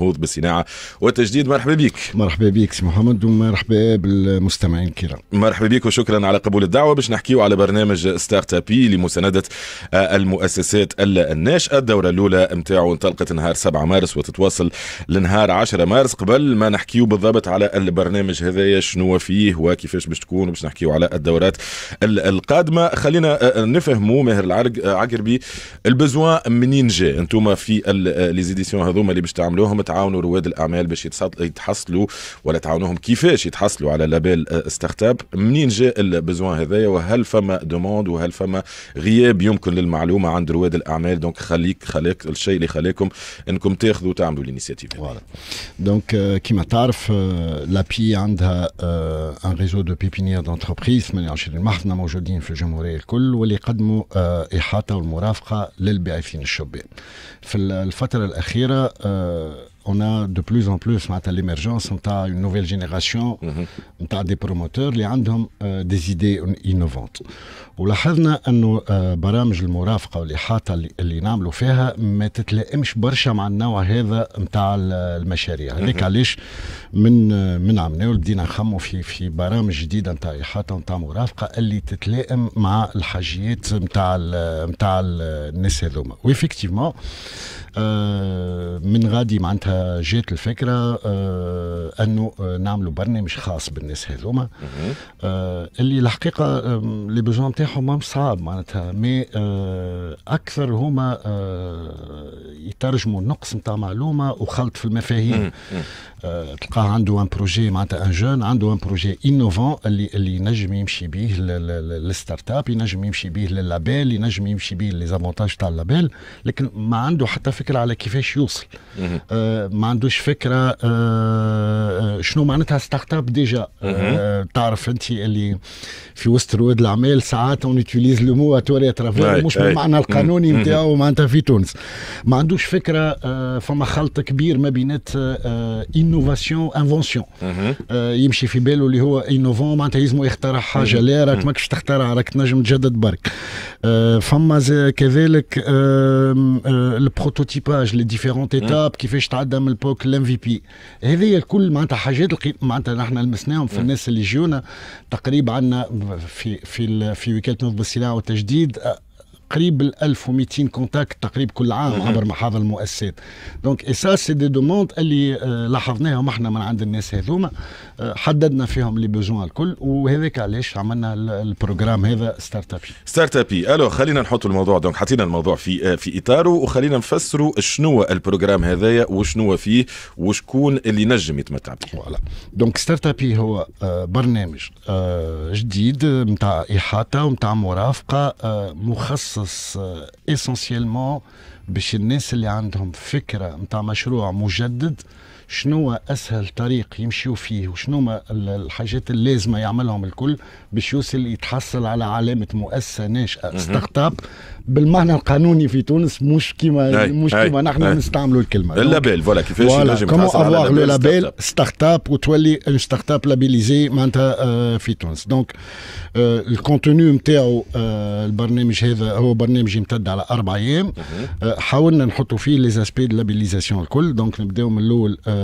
هوض بالصناعه والتجديد مرحبا بك مرحبا بك سي محمد ومرحبا بالمستمعين الكرام مرحبا بك وشكرا على قبول الدعوه باش نحكيو على برنامج ستارت ابي لمسانده آه، المؤسسات الناشئه الدوره الاولى نتاعو انطلقت نهار 7 مارس وتتواصل لنهار 10 مارس قبل ما نحكيو بالضبط على البرنامج هذايا شنو فيه وكيفاش باش تكون باش نحكيو على الدورات القادمه خلينا آه، آه، نفهموا ماهر العرق عقربي البزوان منين جاء انتم في ليزيديسيون هذوما اللي باش تعملوهم تعاونوا رواد الاعمال باش يتحصلوا ولا تعاونوهم كيفاش يتحصلوا على لابيل آه، ستارت اب منين جاء البزوان هذايا وهل فما دوموند وهل فما غياب يمكن للمعلومه عند رواد الاعمال دونك خليك خليك الشيء اللي خلاكم انكم تاخذوا تعملوا الانيسياتيف دونك euh, كيما تعرف آه، لابي عندها ان ريزو دو بيبينير دونتربريز 28 محضنه موجودين في الجمهوريه الكل واللي يقدموا آه، احاطه والمرافقه للباعثين الشباب في الفتره الاخيره on a de plus en plus l'émergence, on a une nouvelle génération, mhm. on a des promoteurs qui euh, ont des idées innovantes. Nous là, on a vu que les barrages de l'Omorafe, les hâtes qui ont été faites, ne sont pas les mêmes barrages dans les machines. من من عملنا وبدينا نخمو في في برامج جديده نتاع احاطه نتاع مرافقه اللي تتلائم مع الحاجيات نتاع نتاع الناس هذوما وافكتيفمون آه، من غادي معناتها جات الفكره آه، انه نعملوا برنامج خاص بالناس هذوما آه، اللي الحقيقه لي بيزون نتاعهم مش صعب معناتها مي اكثر هما يترجموا النقص نتاع معلومه وخلط في المفاهيم آه تلقاه عنده ان بروجي معناتها ان جون عنده ان بروجي انوفون اللي اللي ينجم يمشي به للستارت اب ينجم يمشي به للابيل ينجم يمشي به ليزافونتاج تاع اللابيل لكن ما عنده حتى فكره على كيفاش يوصل آه ما عندوش فكره آه, آه، شنو معناتها ستارت اب ديجا آه تعرف انت اللي في وسط رواد الاعمال ساعات اون يوتيليز لو مو اتوري ترافير مش بالمعنى القانوني نتاعو معناتها في تونس ما عندوش فكره آه، فما خلط كبير ما بينات انوفاسيون آه، انفونسيون آه، يمشي في باله اللي هو انوفون معناتها يلزمو يخترع حاجه لا راك ماكش تخترع راك تنجم تجدد برك فما كذلك البروتوتيباج لي ديفيرونت ايتاب كيفاش تعدى من البوك لام في بي هذه الكل معناتها حاجات معناتها نحن لمسناهم في الناس اللي جيونا تقريبا عندنا في في في وكاله نظم بالصناعه والتجديد تقريب ال 1200 كونتاكت تقريب كل عام عبر محاضر المؤسسات دونك اي سا سي دي دوموند اللي آه، لاحظناهم احنا من عند الناس هذوما آه، حددنا فيهم لي بيزون الكل وهذاك علاش عملنا البروجرام هذا ستارت اب ستارت اب الو خلينا نحطوا الموضوع دونك حطينا الموضوع في آه، في اطاره وخلينا نفسروا شنو البروجرام هذايا وشنو فيه وشكون اللي نجم يتمتع به فوالا دونك ستارت اب هو برنامج جديد نتاع احاطه ونتاع مرافقه مخصص تخصص اسونسيلمون باش الناس اللي عندهم فكره نتاع مشروع مجدد شنو اسهل طريق يمشيوا فيه وشنو ما الحاجات اللازمه يعملهم الكل باش يوصل يتحصل على علامه مؤسسه ناشئه ستارت اب بالمعنى القانوني في تونس مش كيما مش كيما نحن نستعملوا الكلمه اللابيل فوالا كيفاش ينجم كومون افواغ لو لابيل ستارت اب وتولي ستارت اب لابيليزي معناتها euh, في تونس دونك الكونتوني نتاعو البرنامج هذا هو برنامج يمتد على اربع ايام euh، حاولنا نحطوا فيه لي زاسبي دو لابيليزاسيون الكل دونك نبداو من الاول euh،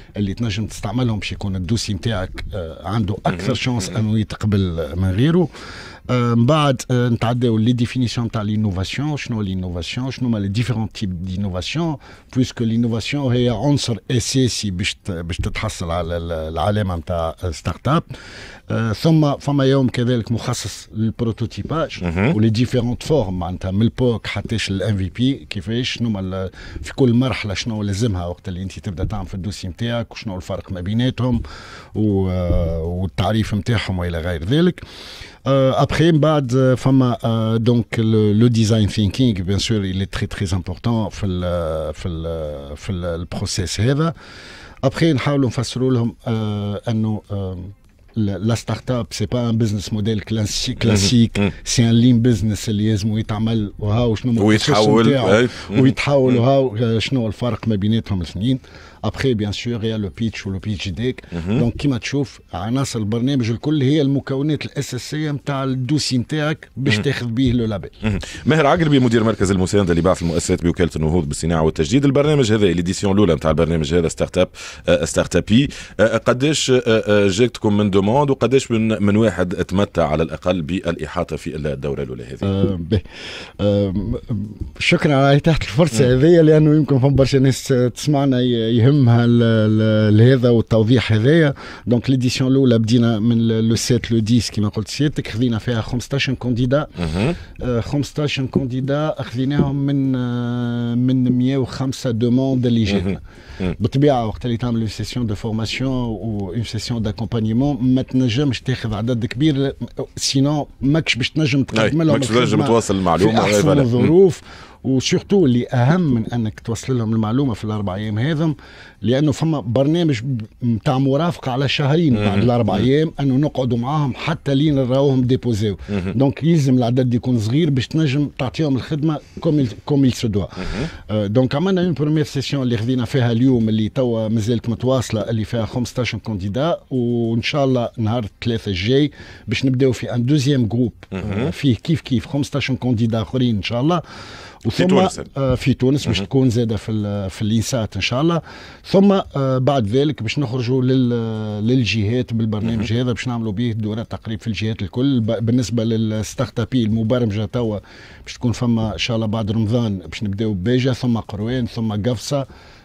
اللي تنجم تستعملهم باش يكون الدوسي نتاعك آه، عنده اكثر شانس انه يتقبل من غيره آه، من بعد آه، نتعداو لي ديفينيسيون تاع لينوفاسيون شنو لينوفاسيون شنو هما لي ديفيرون تيب دينوفاسيون بويسكو لينوفاسيون هي عنصر اساسي باش باش تتحصل على العلامه نتاع ستارت اب ثم فما يوم كذلك مخصص للبروتوتيباج ولي ديفيرون فورم معناتها من البوك حتى الام في بي كيفاش شنو في كل مرحله شنو لازمها وقت اللي انت تبدا تعمل في الدوسي نتاعك معاك وشنو الفرق ما بيناتهم آه، والتعريف نتاعهم والى غير ذلك ابخي آه، من بعد آه، فما دونك لو ديزاين ثينكينغ بيان سور اللي تري تري امبورتون في ال في ال في البروسيس هذا ابخي نحاولوا نفسروا لهم انه لا ستارت اب سي با ان بزنس موديل كلاسيك كلاسيك سي ان لين بزنس اللي لازم يتعمل وهاو شنو ويتحول ويتحول وهاو شنو الفرق ما بيناتهم الاثنين ابخي بيان سور يا لو بيتش ولو بيتش ديك دونك كيما تشوف عناصر البرنامج الكل هي المكونات الاساسيه نتاع الدوسي نتاعك باش تاخذ به لو لابيل ماهر عقربي مدير مركز المسانده لبعض المؤسسات بوكاله النهوض بالصناعه والتجديد البرنامج هذا الاديسيون الاولى نتاع البرنامج هذا ستارت اب ستارت ابي قداش جاتكم منذ دوموند وقداش من, من واحد تمتع على الاقل بالاحاطه في الدوره الاولى هذه آه آه شكرا على تحت الفرصه نعم. هذه لانه يمكن فما برشا ناس تسمعنا يهمها لهذا والتوضيح هذايا دونك ليديسيون الاولى بدينا من لو 7 لو 10 كما قلت سيادتك خذينا فيها 15 كونديدا 15 آه، كونديدا خذيناهم من آه، من 105 دوموند اللي جاتنا بالطبيعه وقت اللي تعمل سيسيون دو فورماسيون و اون سيسيون داكومبانيمون ما تنجمش تاخذ عدد كبير سينو ماكش باش تنجم تقدم لهم ماكش باش تنجم توصل المعلومه في الظروف وسورتو اللي اهم من انك توصل لهم المعلومه في الاربع ايام هذم لانه فما برنامج نتاع مرافقه على شهرين بعد الاربع ايام انه نقعدوا معاهم حتى لين نراوهم ديبوزيو دونك يلزم العدد يكون صغير باش تنجم تعطيهم الخدمه كوم كوم يل سدوا أه، دونك عملنا اون بروميير سيسيون اللي خذينا فيها اليوم اللي توا مازالت متواصله اللي فيها 15 كونديدا وان شاء الله نهار الثلاثاء الجاي باش نبداو في ان دوزيام جروب فيه كيف كيف 15 كونديدا اخرين ان شاء الله وفي تونس آه، في تونس باش تكون زاده في في الانسات ان شاء الله ثم آه، بعد ذلك باش نخرجوا للجهات بالبرنامج هذا باش نعملوا به دورات تقريب في الجهات الكل بالنسبه للستارت اب المبرمجه توا باش تكون فما ان شاء الله بعد رمضان باش نبداو بيجا ثم قروان ثم قفصه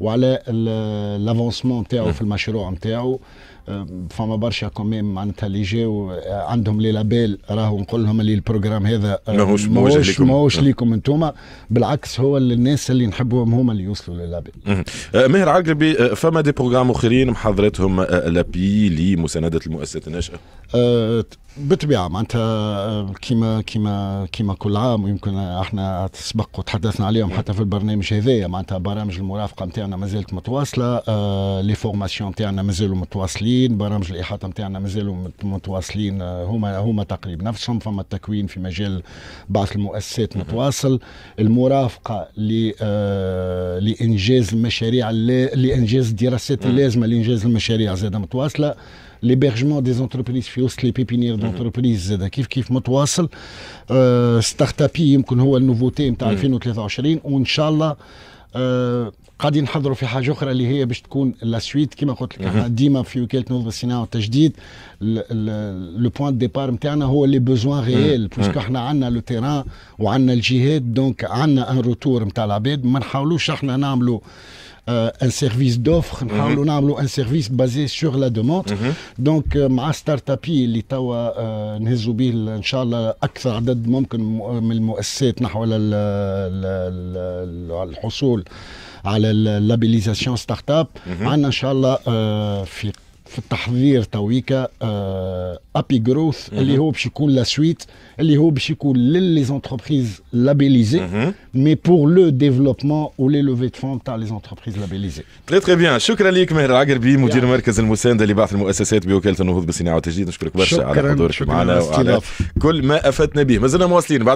وعلى الافونسمون نتاعو في المشروع نتاعو فما برشا كوميم معناتها اللي جاو أه، عندهم لي لابيل راهو نقول لهم اللي البروجرام هذا أه، ماهوش موجه ليكم ماهوش ليكم انتوما بالعكس هو الناس اللي نحبهم هما اللي يوصلوا للابيل أه، ماهر عقربي فما دي بروجرام اخرين محضرتهم لابي لمسانده المؤسسات الناشئه بالطبيعه معناتها كيما كيما كيما كل عام ويمكن احنا سبق وتحدثنا عليهم حتى في البرنامج هذايا معناتها برامج المرافقه نتاعنا نتاعنا مازالت متواصله آه لي فورماسيون تاعنا مازالوا متواصلين برامج الاحاطه تاعنا مازالوا متواصلين آه هما هما تقريبا نفسهم فما التكوين في مجال بعض المؤسسات متواصل المرافقه ل آه، لانجاز المشاريع لانجاز الدراسات اللازمه لانجاز المشاريع زاده متواصله ليبرجمون دي زونتربريز في وسط لي بيبينير دونتربريز زاد كيف كيف متواصل آه، ستارت اب يمكن هو النوفوتي نتاع 2023 وان شاء الله آه قاعدين نحضروا في حاجه اخرى اللي هي باش تكون لا سويت كما قلت لك ديما في وكاله نظم الصناعه والتجديد لو بوان ديبار نتاعنا هو لي بوزوان ريال بوسكو احنا عندنا لو تيران وعندنا الجهات دونك عندنا ان روتور نتاع العباد ما نحاولوش احنا نعملوا ان سيرفيس دوفر نحاولوا نعملوا ان سيرفيس بازي سور لا دوموند دونك مع ستارت ابي اللي توا نهزوا به ان شاء الله اكثر عدد ممكن من المؤسسات نحو الحصول على اللابيليزاسيون ستارت اب عندنا ان شاء الله في في التحضير تويكا ابي آه، جروث اللي هو باش يكون لا سويت اللي هو باش يكون للي زونتربريز لابيليزي مي بور لو ديفلوبمون ولي لوفي دو فون تاع لي زونتربريز لابيليزي تري تري بيان شكرا ليك ماهر العقربي مدير مركز المسانده لبعث المؤسسات بوكاله النهوض بالصناعه والتجديد نشكرك برشا على حضورك معنا وعلى كل ما افدنا به مازلنا مواصلين بعد